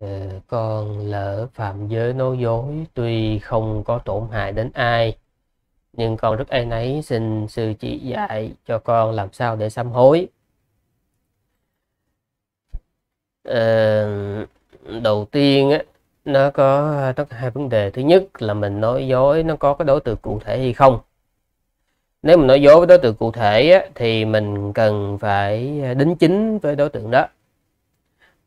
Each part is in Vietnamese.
Ờ, con lỡ phạm giới nói dối tuy không có tổn hại đến ai nhưng con rất ai nấy xin sư chỉ dạy cho con làm sao để sám hối à, đầu tiên á nó có tất hai vấn đề thứ nhất là mình nói dối nó có cái đối tượng cụ thể hay không nếu mình nói dối với đối tượng cụ thể á, thì mình cần phải đính chính với đối tượng đó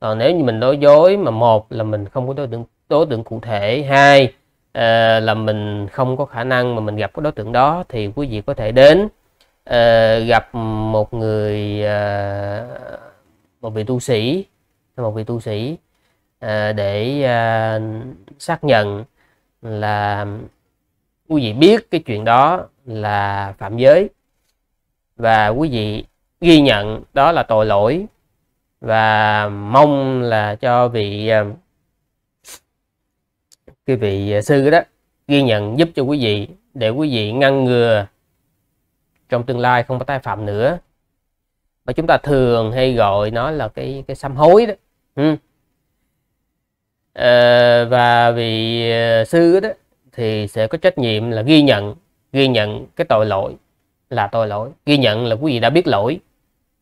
còn ờ, nếu như mình nói dối mà một là mình không có đối tượng đối tượng cụ thể hai ờ, là mình không có khả năng mà mình gặp cái đối tượng đó thì quý vị có thể đến ờ, gặp một người một vị tu sĩ một vị tu sĩ để xác nhận là quý vị biết cái chuyện đó là phạm giới và quý vị ghi nhận đó là tội lỗi và mong là cho vị ờ, cái vị sư đó ghi nhận giúp cho quý vị để quý vị ngăn ngừa trong tương lai không có tái phạm nữa mà chúng ta thường hay gọi nó là cái cái sám hối đó ừ. à, và vị ờ, sư đó thì sẽ có trách nhiệm là ghi nhận ghi nhận cái tội lỗi là tội lỗi ghi nhận là quý vị đã biết lỗi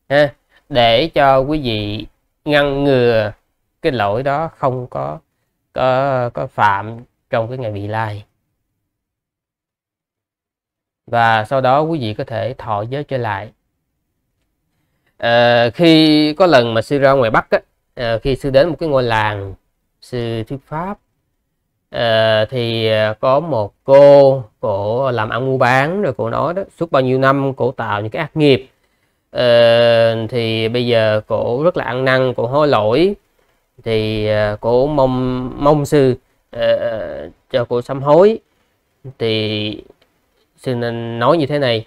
ha để cho quý vị ngăn ngừa cái lỗi đó không có có, có phạm trong cái ngày bị lai và sau đó quý vị có thể thọ giới trở lại à, khi có lần mà sư ra ngoài bắc á, à, khi sư đến một cái ngôi làng sư thuyết pháp à, thì có một cô cổ làm ăn mua bán rồi cổ nói đó suốt bao nhiêu năm cổ tạo những cái ác nghiệp uh, thì bây giờ cổ rất là ăn năn cổ hối lỗi thì uh, cổ mong mong sư uh, cho cổ sám hối thì sư nên nói như thế này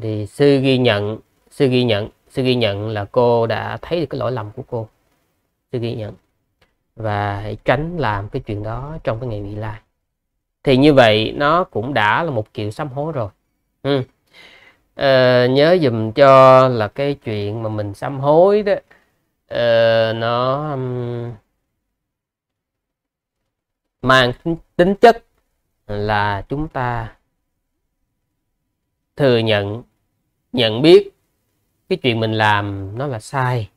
thì sư ghi nhận sư ghi nhận sư ghi nhận là cô đã thấy được cái lỗi lầm của cô sư ghi nhận và hãy tránh làm cái chuyện đó trong cái ngày vị lai thì như vậy nó cũng đã là một kiểu sám hối rồi ừ uh, nhớ dùm cho là cái chuyện mà mình sám hối đó uh, nó um, mang tính chất là chúng ta thừa nhận nhận biết cái chuyện mình làm nó là sai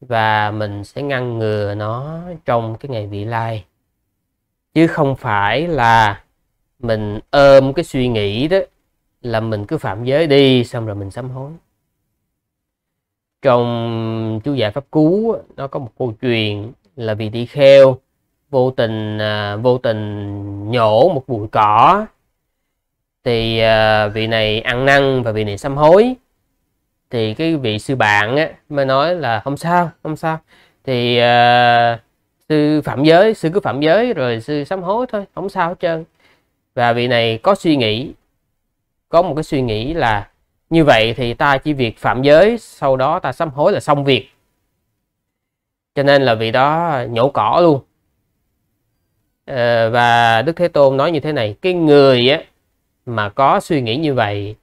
và mình sẽ ngăn ngừa nó trong cái ngày vị lai chứ không phải là mình ôm cái suy nghĩ đó là mình cứ phạm giới đi xong rồi mình sám hối trong chú giải pháp cứu nó có một câu chuyện là vì tỷ kheo vô tình à, vô tình nhổ một bụi cỏ thì à, vị này ăn năn và vị này sám hối thì cái vị sư bạn á, mới nói là không sao không sao thì à, sư phạm giới sư cứ phạm giới rồi sư sám hối thôi không sao hết trơn và vị này có suy nghĩ có một cái suy nghĩ là như vậy thì ta chỉ việc phạm giới sau đó ta sám hối là xong việc cho nên là vị đó nhổ cỏ luôn ờ, và đức thế tôn nói như thế này cái người mà có suy nghĩ như vậy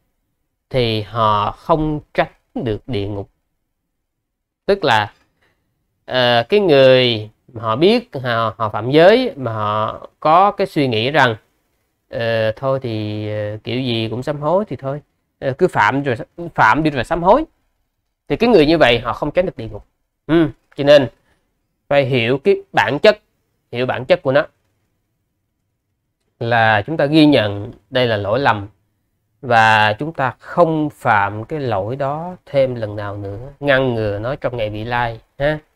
thì họ không tránh được địa ngục tức là ờ, cái người họ biết họ, họ phạm giới mà họ có cái suy nghĩ rằng Ờ, thôi thì ờ, kiểu gì cũng sám hối thì thôi ờ, cứ phạm rồi phạm đi rồi sám hối thì cái người như vậy họ không tránh được địa ngục ừ. cho nên phải hiểu cái bản chất hiểu bản chất của nó là chúng ta ghi nhận đây là lỗi lầm và chúng ta không phạm cái lỗi đó thêm lần nào nữa ngăn ngừa nó trong ngày vị lai ha